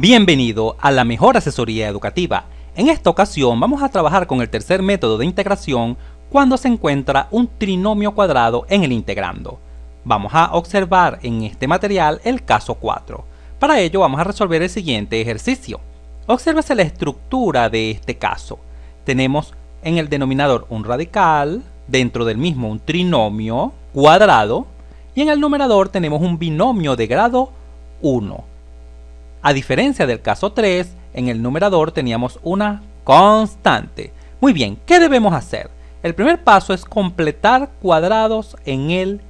Bienvenido a la mejor asesoría educativa. En esta ocasión vamos a trabajar con el tercer método de integración cuando se encuentra un trinomio cuadrado en el integrando. Vamos a observar en este material el caso 4. Para ello vamos a resolver el siguiente ejercicio. Obsérvese la estructura de este caso. Tenemos en el denominador un radical, dentro del mismo un trinomio cuadrado y en el numerador tenemos un binomio de grado 1. A diferencia del caso 3, en el numerador teníamos una constante. Muy bien, ¿qué debemos hacer? El primer paso es completar cuadrados en el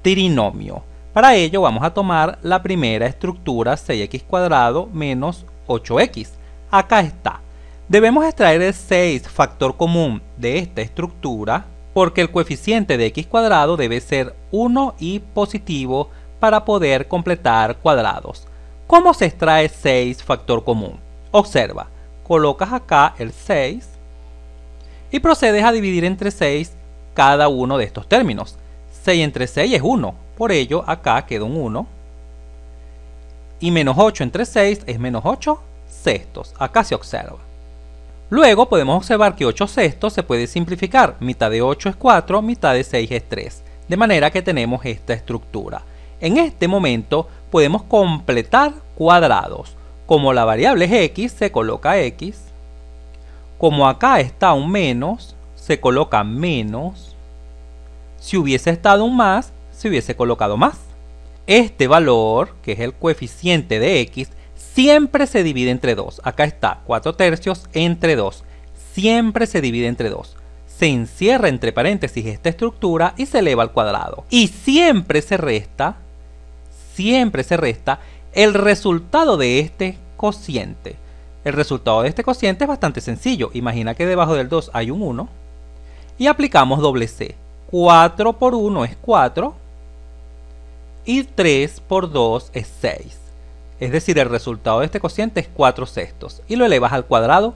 trinomio. Para ello vamos a tomar la primera estructura 6x cuadrado menos 8x. Acá está. Debemos extraer el 6 factor común de esta estructura porque el coeficiente de x cuadrado debe ser 1 y positivo para poder completar cuadrados. ¿Cómo se extrae 6 factor común? Observa, colocas acá el 6 y procedes a dividir entre 6 cada uno de estos términos. 6 entre 6 es 1, por ello acá queda un 1. Y menos 8 entre 6 es menos 8 sextos, acá se observa. Luego podemos observar que 8 sextos se puede simplificar, mitad de 8 es 4, mitad de 6 es 3, de manera que tenemos esta estructura. En este momento podemos completar cuadrados. Como la variable es x, se coloca x. Como acá está un menos, se coloca menos. Si hubiese estado un más, se hubiese colocado más. Este valor, que es el coeficiente de x, siempre se divide entre 2. Acá está 4 tercios entre 2. Siempre se divide entre 2 se encierra entre paréntesis esta estructura y se eleva al cuadrado. Y siempre se resta siempre se resta el resultado de este cociente. El resultado de este cociente es bastante sencillo. Imagina que debajo del 2 hay un 1 y aplicamos doble C. 4 por 1 es 4 y 3 por 2 es 6. Es decir, el resultado de este cociente es 4 sextos y lo elevas al cuadrado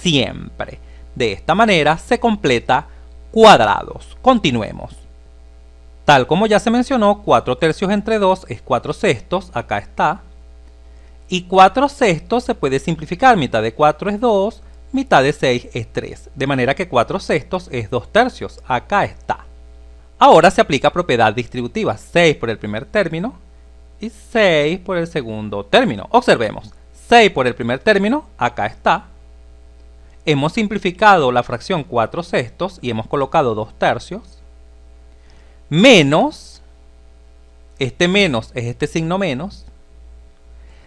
siempre. De esta manera se completa cuadrados. Continuemos. Tal como ya se mencionó, 4 tercios entre 2 es 4 sextos, acá está. Y 4 sextos se puede simplificar, mitad de 4 es 2, mitad de 6 es 3, de manera que 4 sextos es 2 tercios, acá está. Ahora se aplica propiedad distributiva, 6 por el primer término y 6 por el segundo término. Observemos, 6 por el primer término, acá está. Hemos simplificado la fracción 4 sextos y hemos colocado 2 tercios menos, este menos es este signo menos,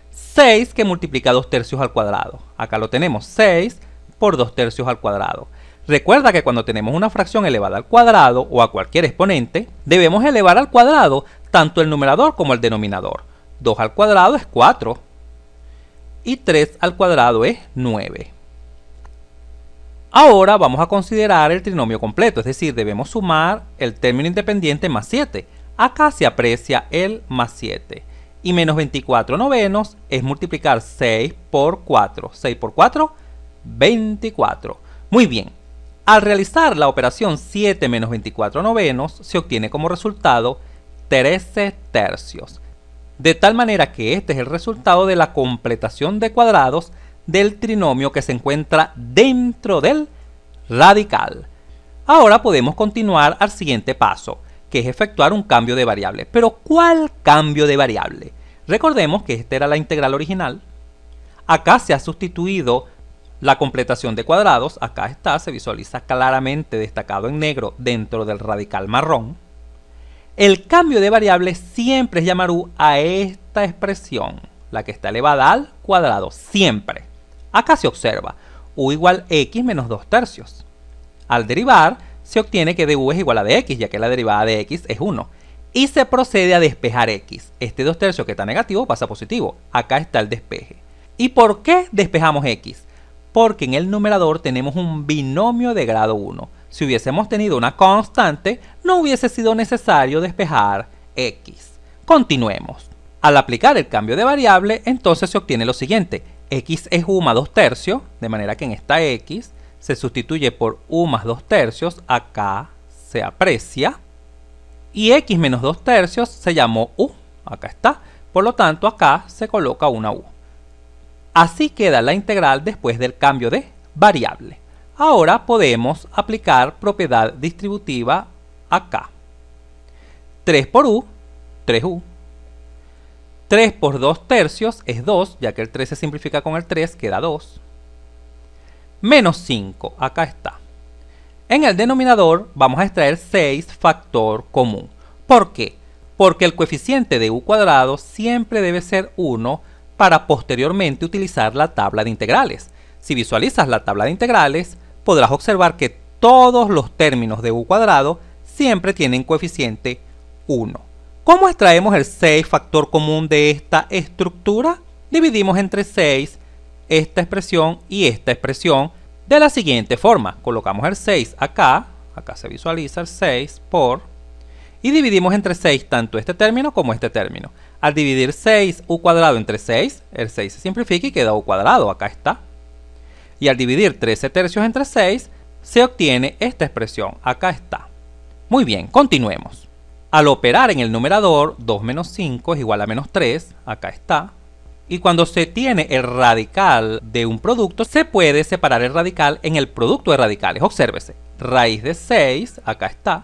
6 que multiplica 2 tercios al cuadrado. Acá lo tenemos, 6 por 2 tercios al cuadrado. Recuerda que cuando tenemos una fracción elevada al cuadrado o a cualquier exponente, debemos elevar al cuadrado tanto el numerador como el denominador. 2 al cuadrado es 4 y 3 al cuadrado es 9. Ahora vamos a considerar el trinomio completo, es decir, debemos sumar el término independiente más 7. Acá se aprecia el más 7. Y menos 24 novenos es multiplicar 6 por 4. 6 por 4, 24. Muy bien, al realizar la operación 7 menos 24 novenos, se obtiene como resultado 13 tercios. De tal manera que este es el resultado de la completación de cuadrados del trinomio que se encuentra dentro del radical. Ahora podemos continuar al siguiente paso, que es efectuar un cambio de variable. Pero ¿cuál cambio de variable? Recordemos que esta era la integral original. Acá se ha sustituido la completación de cuadrados, acá está, se visualiza claramente destacado en negro dentro del radical marrón. El cambio de variable siempre es llamar u a esta expresión, la que está elevada al cuadrado, siempre. Acá se observa u igual x menos 2 tercios. Al derivar, se obtiene que du es igual a dx, ya que la derivada de x es 1. Y se procede a despejar x. Este 2 tercios que está negativo pasa a positivo. Acá está el despeje. ¿Y por qué despejamos x? Porque en el numerador tenemos un binomio de grado 1. Si hubiésemos tenido una constante, no hubiese sido necesario despejar x. Continuemos. Al aplicar el cambio de variable, entonces se obtiene lo siguiente. X es U más 2 tercios, de manera que en esta X se sustituye por U más 2 tercios, acá se aprecia. Y X menos 2 tercios se llamó U, acá está. Por lo tanto, acá se coloca una U. Así queda la integral después del cambio de variable. Ahora podemos aplicar propiedad distributiva acá. 3 por U, 3U 3 por 2 tercios es 2, ya que el 3 se simplifica con el 3, queda 2. Menos 5, acá está. En el denominador vamos a extraer 6 factor común. ¿Por qué? Porque el coeficiente de u cuadrado siempre debe ser 1 para posteriormente utilizar la tabla de integrales. Si visualizas la tabla de integrales, podrás observar que todos los términos de u cuadrado siempre tienen coeficiente 1. ¿Cómo extraemos el 6 factor común de esta estructura? Dividimos entre 6 esta expresión y esta expresión de la siguiente forma. Colocamos el 6 acá, acá se visualiza el 6 por, y dividimos entre 6 tanto este término como este término. Al dividir 6 u cuadrado entre 6, el 6 se simplifica y queda u cuadrado, acá está. Y al dividir 13 tercios entre 6, se obtiene esta expresión, acá está. Muy bien, continuemos. Al operar en el numerador, 2 menos 5 es igual a menos 3, acá está. Y cuando se tiene el radical de un producto, se puede separar el radical en el producto de radicales. Obsérvese, raíz de 6, acá está,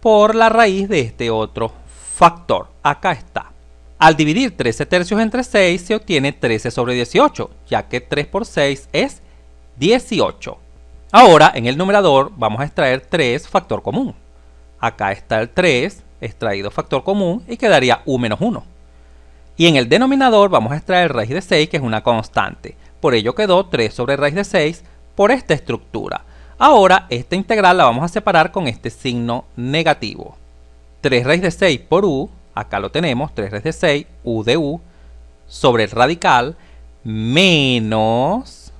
por la raíz de este otro factor, acá está. Al dividir 13 tercios entre 6 se obtiene 13 sobre 18, ya que 3 por 6 es 18. Ahora, en el numerador vamos a extraer 3 factor común. Acá está el 3, extraído factor común, y quedaría u menos 1. Y en el denominador vamos a extraer raíz de 6, que es una constante. Por ello quedó 3 sobre raíz de 6 por esta estructura. Ahora esta integral la vamos a separar con este signo negativo. 3 raíz de 6 por u, acá lo tenemos, 3 raíz de 6, u de u, sobre el radical, menos,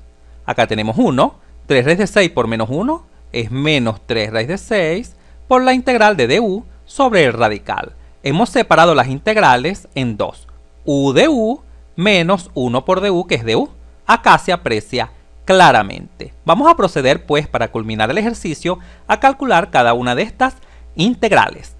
acá tenemos 1, 3 raíz de 6 por menos 1 es menos 3 raíz de 6, por la integral de du sobre el radical. Hemos separado las integrales en dos, u de u menos 1 por du, que es du. Acá se aprecia claramente. Vamos a proceder pues para culminar el ejercicio a calcular cada una de estas integrales.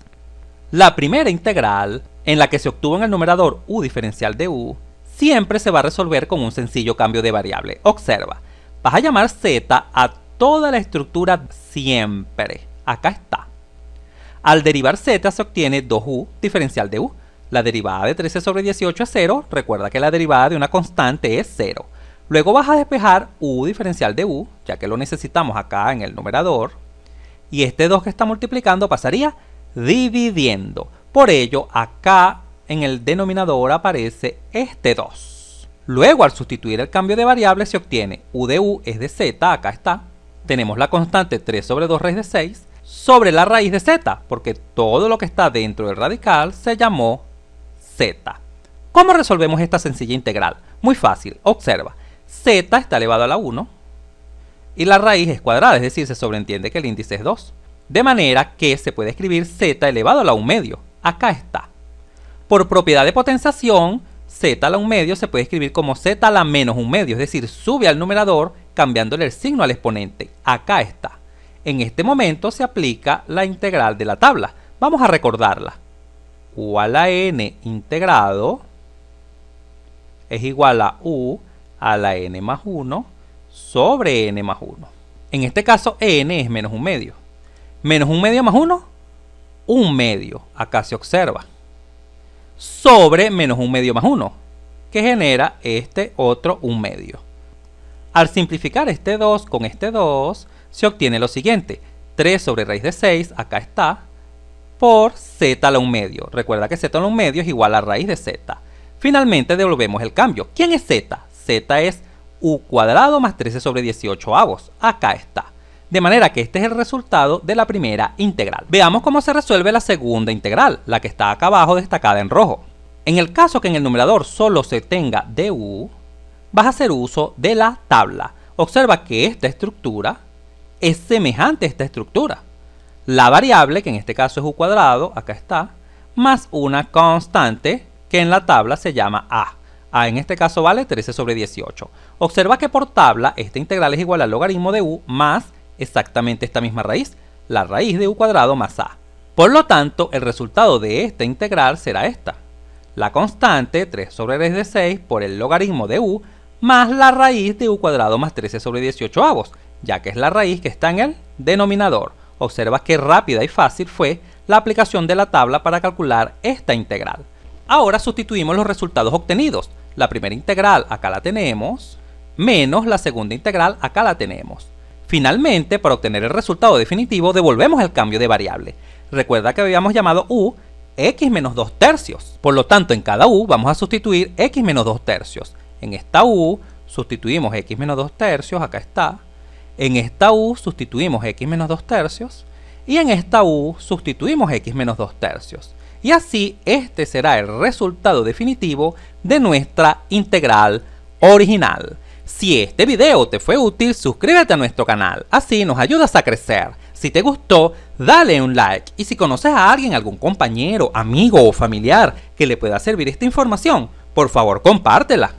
La primera integral, en la que se obtuvo en el numerador u diferencial de u, siempre se va a resolver con un sencillo cambio de variable. Observa, vas a llamar z a toda la estructura siempre. Acá está. Al derivar z se obtiene 2u diferencial de u. La derivada de 13 sobre 18 es 0, recuerda que la derivada de una constante es 0. Luego vas a despejar u diferencial de u, ya que lo necesitamos acá en el numerador. Y este 2 que está multiplicando pasaría dividiendo. Por ello, acá en el denominador aparece este 2. Luego, al sustituir el cambio de variable, se obtiene u de u es de z, acá está. Tenemos la constante 3 sobre 2 raíz de 6 sobre la raíz de z, porque todo lo que está dentro del radical se llamó z. ¿Cómo resolvemos esta sencilla integral? Muy fácil, observa, z está elevado a la 1 y la raíz es cuadrada, es decir, se sobreentiende que el índice es 2. De manera que se puede escribir z elevado a la 1 medio, acá está. Por propiedad de potenciación, z a la 1 medio se puede escribir como z a la menos 1 medio, es decir, sube al numerador cambiándole el signo al exponente, acá está. En este momento se aplica la integral de la tabla. Vamos a recordarla. U a la n integrado es igual a u a la n más 1 sobre n más 1. En este caso n es menos un medio. Menos un medio más 1, un medio. Acá se observa. Sobre menos 1 medio más 1, que genera este otro 1 medio. Al simplificar este 2 con este 2, se obtiene lo siguiente. 3 sobre raíz de 6, acá está, por z a 1 medio. Recuerda que z a 1 medio es igual a raíz de z. Finalmente devolvemos el cambio. ¿Quién es z? z es u cuadrado más 13 sobre 18 avos. Acá está. De manera que este es el resultado de la primera integral. Veamos cómo se resuelve la segunda integral, la que está acá abajo destacada en rojo. En el caso que en el numerador solo se tenga du, vas a hacer uso de la tabla. Observa que esta estructura es semejante esta estructura. La variable, que en este caso es u cuadrado, acá está, más una constante que en la tabla se llama a. a en este caso vale 13 sobre 18. Observa que por tabla esta integral es igual al logaritmo de u más exactamente esta misma raíz, la raíz de u cuadrado más a. Por lo tanto, el resultado de esta integral será esta. La constante 3 sobre 3 de 6 por el logaritmo de u más la raíz de u cuadrado más 13 sobre 18 avos, ya que es la raíz que está en el denominador. Observa qué rápida y fácil fue la aplicación de la tabla para calcular esta integral. Ahora sustituimos los resultados obtenidos. La primera integral acá la tenemos, menos la segunda integral acá la tenemos. Finalmente, para obtener el resultado definitivo, devolvemos el cambio de variable. Recuerda que habíamos llamado u x menos 2 tercios. Por lo tanto, en cada u vamos a sustituir x menos 2 tercios. En esta u sustituimos x menos 2 tercios, acá está, en esta U sustituimos x menos 2 tercios y en esta U sustituimos x menos 2 tercios. Y así este será el resultado definitivo de nuestra integral original. Si este video te fue útil, suscríbete a nuestro canal, así nos ayudas a crecer. Si te gustó, dale un like y si conoces a alguien, algún compañero, amigo o familiar que le pueda servir esta información, por favor compártela.